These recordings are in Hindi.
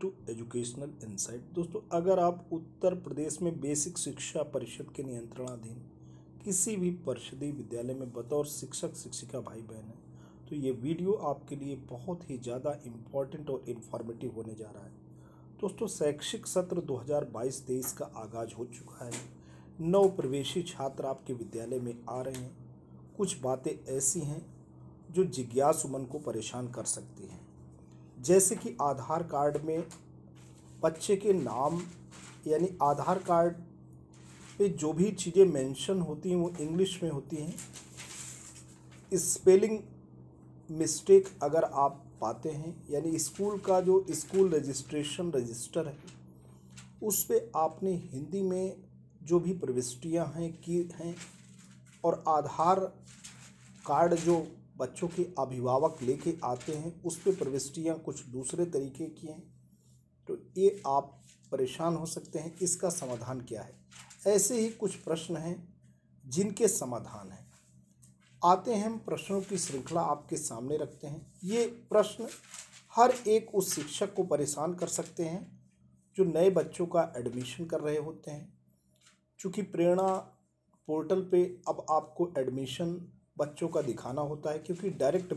टू एजुकेशनल इंसाइट दोस्तों अगर आप उत्तर प्रदेश में बेसिक शिक्षा परिषद के नियंत्रणाधीन किसी भी परिषदी विद्यालय में बतौर शिक्षक शिक्षिका भाई बहन हैं तो ये वीडियो आपके लिए बहुत ही ज़्यादा इम्पॉर्टेंट और इन्फॉर्मेटिव होने जा रहा है दोस्तों शैक्षिक सत्र 2022-23 का आगाज़ हो चुका है नव प्रवेशी छात्र आपके विद्यालय में आ रहे हैं कुछ बातें ऐसी हैं जो जिज्ञासु मन को परेशान कर सकती हैं जैसे कि आधार कार्ड में बच्चे के नाम यानी आधार कार्ड पे जो भी चीज़ें मेंशन होती हैं वो इंग्लिश में होती हैं स्पेलिंग मिस्टेक अगर आप पाते हैं यानी स्कूल का जो स्कूल रजिस्ट्रेशन रजिस्टर है उस पर आपने हिंदी में जो भी प्रविष्टियाँ हैं की हैं और आधार कार्ड जो बच्चों के अभिभावक लेके आते हैं उस पर प्रविष्टियाँ कुछ दूसरे तरीके की हैं तो ये आप परेशान हो सकते हैं इसका समाधान क्या है ऐसे ही कुछ प्रश्न हैं जिनके समाधान हैं आते हैं हम प्रश्नों की श्रृंखला आपके सामने रखते हैं ये प्रश्न हर एक उस शिक्षक को परेशान कर सकते हैं जो नए बच्चों का एडमिशन कर रहे होते हैं चूँकि प्रेरणा पोर्टल पे अब आपको एडमिशन बच्चों का दिखाना होता है क्योंकि डायरेक्ट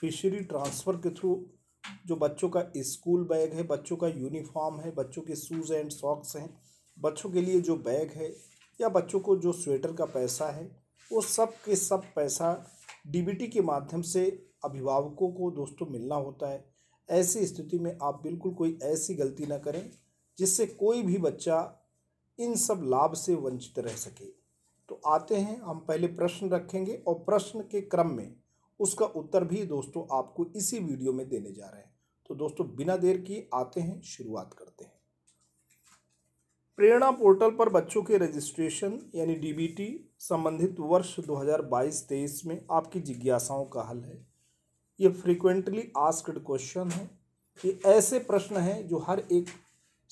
फिशरी ट्रांसफ़र के थ्रू जो बच्चों का स्कूल बैग है बच्चों का यूनिफॉर्म है बच्चों के शूज़ एंड सॉक्स हैं बच्चों के लिए जो बैग है या बच्चों को जो स्वेटर का पैसा है वो सब के सब पैसा डीबीटी के माध्यम से अभिभावकों को दोस्तों मिलना होता है ऐसी स्थिति में आप बिल्कुल कोई ऐसी गलती ना करें जिससे कोई भी बच्चा इन सब लाभ से वंचित रह सके तो आते हैं हम पहले प्रश्न रखेंगे और प्रश्न के क्रम में उसका उत्तर भी दोस्तों आपको इसी वीडियो में देने जा रहे हैं तो दोस्तों बिना देर किए आते हैं शुरुआत करते हैं प्रेरणा पोर्टल पर बच्चों के रजिस्ट्रेशन यानी डीबीटी संबंधित वर्ष 2022-23 में आपकी जिज्ञासाओं का हल है ये फ्रीक्वेंटली आस्कड क्वेश्चन है ये ऐसे प्रश्न हैं जो हर एक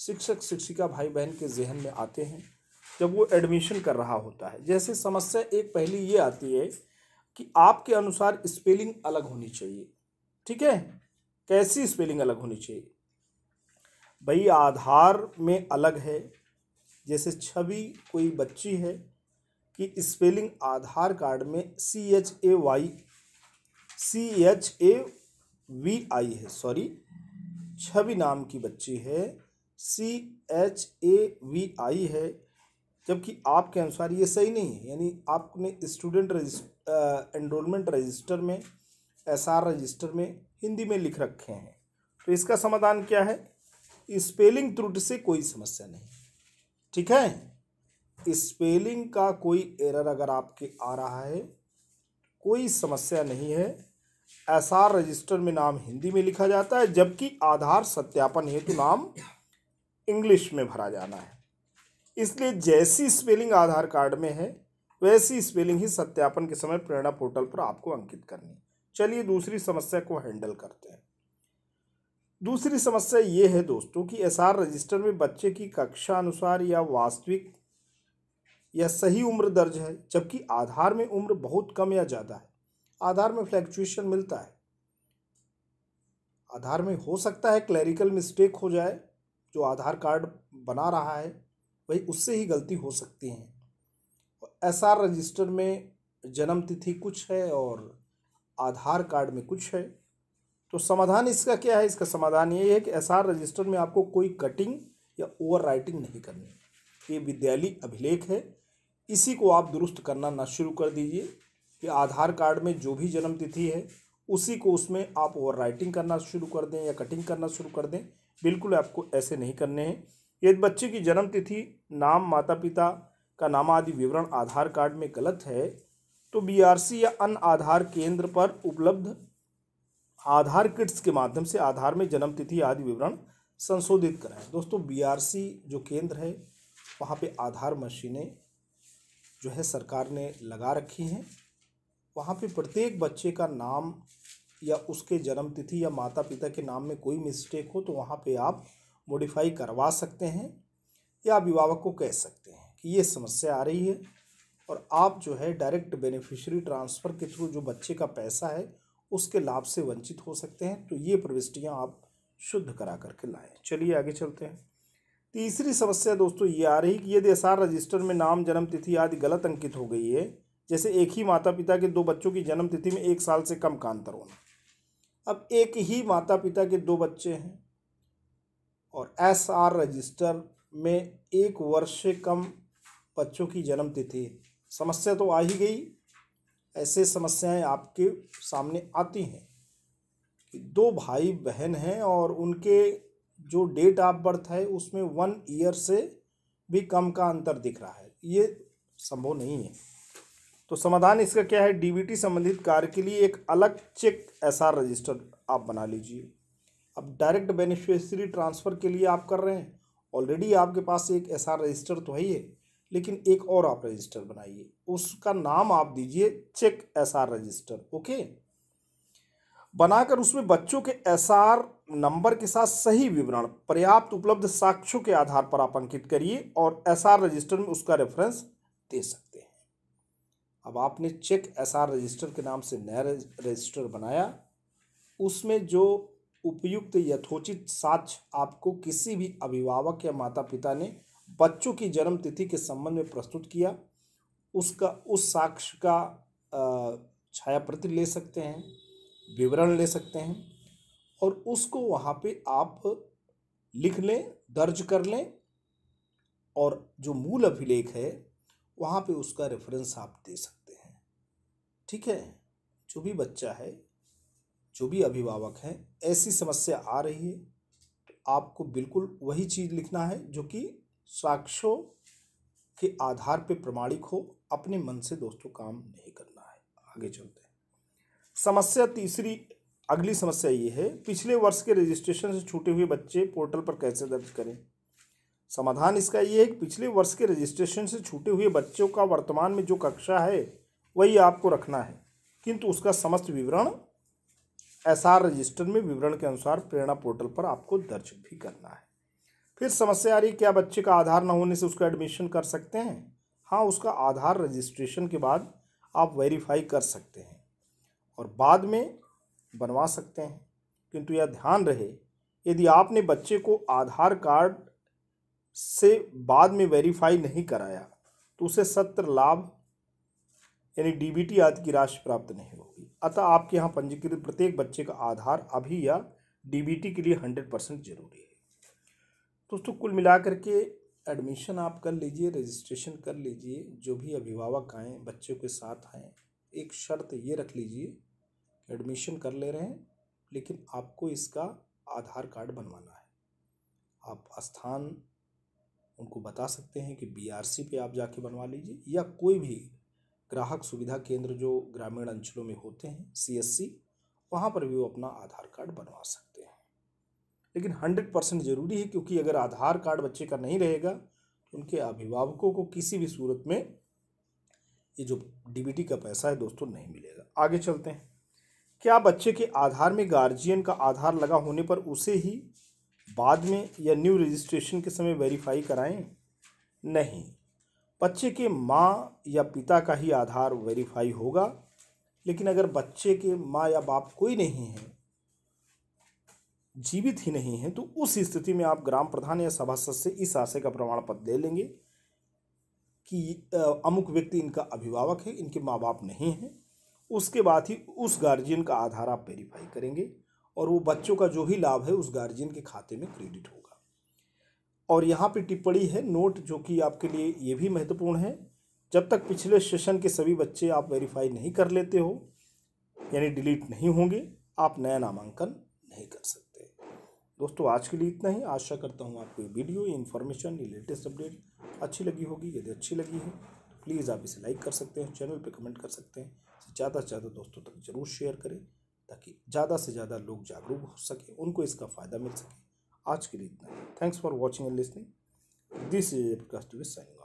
शिक्षक शिक्षिका भाई बहन के जहन में आते हैं जब वो एडमिशन कर रहा होता है जैसे समस्या एक पहली ये आती है कि आपके अनुसार स्पेलिंग अलग होनी चाहिए ठीक है कैसी स्पेलिंग अलग होनी चाहिए भाई आधार में अलग है जैसे छवि कोई बच्ची है कि स्पेलिंग आधार कार्ड में C H A Y C H A V I है सॉरी छवि नाम की बच्ची है सी एच ए वी आई है जबकि आपके अनुसार ये सही नहीं है यानी आपने स्टूडेंट रजिस्टर एनरोलमेंट रजिस्टर में एस आर रजिस्टर में हिंदी में लिख रखे हैं तो इसका समाधान क्या है स्पेलिंग त्रुटि से कोई समस्या नहीं ठीक है स्पेलिंग का कोई एरर अगर आपके आ रहा है कोई समस्या नहीं है एस आर रजिस्टर में नाम हिंदी में लिखा जाता है जबकि आधार सत्यापन हेतु नाम इंग्लिश में भरा जाना है इसलिए जैसी स्पेलिंग आधार कार्ड में है वैसी स्पेलिंग ही सत्यापन के समय प्रेरणा पोर्टल पर आपको अंकित करनी चलिए दूसरी समस्या को हैंडल करते हैं दूसरी समस्या ये है दोस्तों कि आर रजिस्टर में बच्चे की कक्षा अनुसार या वास्तविक या सही उम्र दर्ज है जबकि आधार में उम्र बहुत कम या ज़्यादा है आधार में फ्लैक्चुएशन मिलता है आधार में हो सकता है क्लैरिकल मिस्टेक हो जाए जो आधार कार्ड बना रहा है भाई उससे ही गलती हो सकती है एस आर रजिस्टर में जन्म तिथि कुछ है और आधार कार्ड में कुछ है तो समाधान इसका क्या है इसका समाधान ये है कि एस आर रजिस्टर में आपको कोई कटिंग या ओवर राइटिंग नहीं करनी ये विद्यालय अभिलेख है इसी को आप दुरुस्त करना ना शुरू कर दीजिए कि आधार कार्ड में जो भी जन्म तिथि है उसी को उसमें आप ओवर राइटिंग करना शुरू कर दें या कटिंग करना शुरू कर दें बिल्कुल आपको ऐसे नहीं करने हैं यदि बच्चे की जन्म तिथि नाम माता पिता का नाम आदि विवरण आधार कार्ड में गलत है तो बीआरसी या अन्य आधार केंद्र पर उपलब्ध आधार किट्स के माध्यम से आधार में जन्म तिथि आदि विवरण संशोधित कराएं दोस्तों बीआरसी जो केंद्र है वहाँ पे आधार मशीनें जो है सरकार ने लगा रखी हैं वहाँ पे प्रत्येक बच्चे का नाम या उसके जन्म तिथि या माता पिता के नाम में कोई मिस्टेक हो तो वहाँ पे आप मॉडिफाई करवा सकते हैं या अभिभावक को कह सकते हैं कि ये समस्या आ रही है और आप जो है डायरेक्ट बेनिफिशियरी ट्रांसफ़र के थ्रू जो बच्चे का पैसा है उसके लाभ से वंचित हो सकते हैं तो ये प्रविष्टियाँ आप शुद्ध करा करके लाएँ चलिए आगे चलते हैं तीसरी समस्या दोस्तों ये आ रही कि यदि एस रजिस्टर में नाम जन्म तिथि आदि गलत अंकित हो गई है जैसे एक ही माता पिता के दो बच्चों की जन्म तिथि में एक साल से कम का अंतर होना अब एक ही माता पिता के दो बच्चे हैं और एस आर रजिस्टर में एक वर्ष से कम बच्चों की जन्म तिथि समस्या तो आ ही गई ऐसे समस्याएं आपके सामने आती हैं कि दो भाई बहन हैं और उनके जो डेट ऑफ बर्थ है उसमें वन ईयर से भी कम का अंतर दिख रहा है ये संभव नहीं है तो समाधान इसका क्या है डीबीटी संबंधित कार्य के लिए एक अलग चेक एसआर रजिस्टर आप बना लीजिए अब डायरेक्ट बेनिफिशरी ट्रांसफ़र के लिए आप कर रहे हैं ऑलरेडी आपके पास एक एस आर रजिस्टर तो है ही है लेकिन एक और आप रजिस्टर बनाइए उसका नाम आप दीजिए check S R register okay बनाकर उसमें बच्चों के एस आर नंबर के साथ सही विवरण पर्याप्त उपलब्ध साक्ष्यों के आधार पर आप अंकित करिए और एस आर रजिस्टर में उसका रेफरेंस दे सकते हैं अब आपने चेक एस आर रजिस्टर के नाम से नया रजिस्टर बनाया उसमें जो उपयुक्त यथोचित साक्ष्य आपको किसी भी अभिभावक या माता पिता ने बच्चों की जन्म तिथि के संबंध में प्रस्तुत किया उसका उस साक्ष्य का छाया प्रति ले सकते हैं विवरण ले सकते हैं और उसको वहाँ पे आप लिख लें दर्ज कर लें और जो मूल अभिलेख है वहाँ पे उसका रेफरेंस आप दे सकते हैं ठीक है जो भी बच्चा है जो भी अभिभावक हैं ऐसी समस्या आ रही है तो आपको बिल्कुल वही चीज़ लिखना है जो कि साक्ष्यों के आधार पर प्रमाणिक हो अपने मन से दोस्तों काम नहीं करना है आगे चलते हैं समस्या तीसरी अगली समस्या ये है पिछले वर्ष के रजिस्ट्रेशन से छूटे हुए बच्चे पोर्टल पर कैसे दर्ज करें समाधान इसका ये है कि पिछले वर्ष के रजिस्ट्रेशन से छूटे हुए बच्चों का वर्तमान में जो कक्षा है वही आपको रखना है किंतु उसका समस्त विवरण एसआर रजिस्टर में विवरण के अनुसार प्रेरणा पोर्टल पर आपको दर्ज भी करना है फिर समस्या आ रही क्या बच्चे का आधार न होने से उसका एडमिशन कर सकते हैं हाँ उसका आधार रजिस्ट्रेशन के बाद आप वेरीफाई कर सकते हैं और बाद में बनवा सकते हैं किंतु यह ध्यान रहे यदि आपने बच्चे को आधार कार्ड से बाद में वेरीफाई नहीं कराया तो उसे सत्र लाभ यानी डीबीटी आदि की राशि प्राप्त नहीं होगी अतः आपके यहाँ पंजीकृत प्रत्येक बच्चे का आधार अभी या डीबीटी के लिए हंड्रेड परसेंट जरूरी है दोस्तों कुल मिलाकर के एडमिशन आप कर लीजिए रजिस्ट्रेशन कर लीजिए जो भी अभिभावक आएँ बच्चों के साथ आएँ एक शर्त ये रख लीजिए एडमिशन कर ले रहे हैं लेकिन आपको इसका आधार कार्ड बनवाना है आप स्थान उनको बता सकते हैं कि बीआरसी पे आप जाके बनवा लीजिए या कोई भी ग्राहक सुविधा केंद्र जो ग्रामीण अंचलों में होते हैं सीएससी वहाँ पर भी वो अपना आधार कार्ड बनवा सकते हैं लेकिन हंड्रेड परसेंट ज़रूरी है क्योंकि अगर आधार कार्ड बच्चे का नहीं रहेगा तो उनके अभिभावकों को किसी भी सूरत में ये जो डीबीटी का पैसा है दोस्तों नहीं मिलेगा आगे चलते हैं क्या बच्चे के आधार में गार्जियन का आधार लगा होने पर उसे ही बाद में या न्यू रजिस्ट्रेशन के समय वेरीफाई कराएं नहीं बच्चे के माँ या पिता का ही आधार वेरीफाई होगा लेकिन अगर बच्चे के माँ या बाप कोई नहीं है जीवित ही नहीं है तो उस स्थिति में आप ग्राम प्रधान या सभासद से इस आशय का प्रमाण पत्र ले लेंगे कि अमुक व्यक्ति इनका अभिभावक है इनके माँ बाप नहीं हैं उसके बाद ही उस गार्जियन का आधार आप वेरीफाई करेंगे और वो बच्चों का जो भी लाभ है उस गार्जियन के खाते में क्रेडिट होगा और यहाँ पे टिप्पणी है नोट जो कि आपके लिए ये भी महत्वपूर्ण है जब तक पिछले सेशन के सभी बच्चे आप वेरीफाई नहीं कर लेते हो यानी डिलीट नहीं होंगे आप नया नामांकन नहीं कर सकते दोस्तों आज के लिए इतना ही आशा करता हूँ आपको ये वीडियो ये इन्फॉर्मेशन ये लेटेस्ट अपडेट अच्छी लगी होगी यदि अच्छी लगी है तो प्लीज़ आप इसे लाइक कर सकते हैं चैनल पर कमेंट कर सकते हैं ज़्यादा से ज़्यादा दोस्तों तक जरूर शेयर करें ताकि ज़्यादा से ज़्यादा लोग जागरूक हो सकें उनको इसका फ़ायदा मिल सके आज के लिए इतना thanks for watching and listening this is एपकास्ट टू साइनिंग